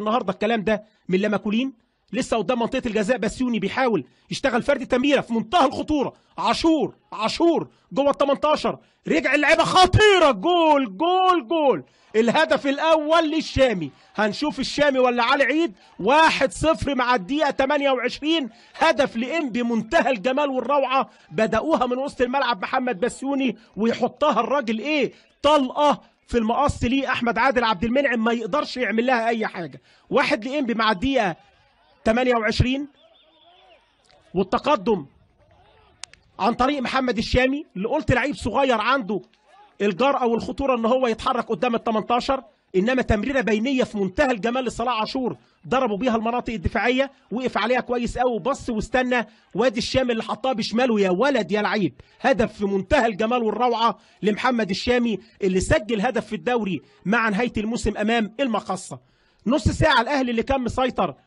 النهارده الكلام ده من لماكولين لسه قدام منطقه الجزاء بسيوني بيحاول يشتغل فرد تمريره في منتهى الخطوره عاشور عاشور جوه ال 18 رجع اللعيبه خطيره جول جول جول الهدف الاول للشامي هنشوف الشامي ولا علي عيد 1-0 مع الدقيقه 28 هدف لام بمنتهى الجمال والروعه بداوها من وسط الملعب محمد بسيوني ويحطها الراجل ايه طلقه في المقص ليه احمد عادل عبد المنعم ما يقدرش يعمل لها اي حاجه واحد لانبي مع الدقيقه 28 والتقدم عن طريق محمد الشامي اللي قلت لعيب صغير عنده الجرأة والخطورة ان هو يتحرك قدام ال 18 إنما تمريرة بينية في منتهى الجمال لصلاح عاشور ضربوا بيها المناطق الدفاعية وقف عليها كويس قوي وبص واستنى وادي الشامي اللي حطها بشماله يا ولد يا لعيب هدف في منتهى الجمال والروعة لمحمد الشامي اللي سجل هدف في الدوري مع نهاية الموسم أمام المقصة نص ساعة الأهلي اللي كان مسيطر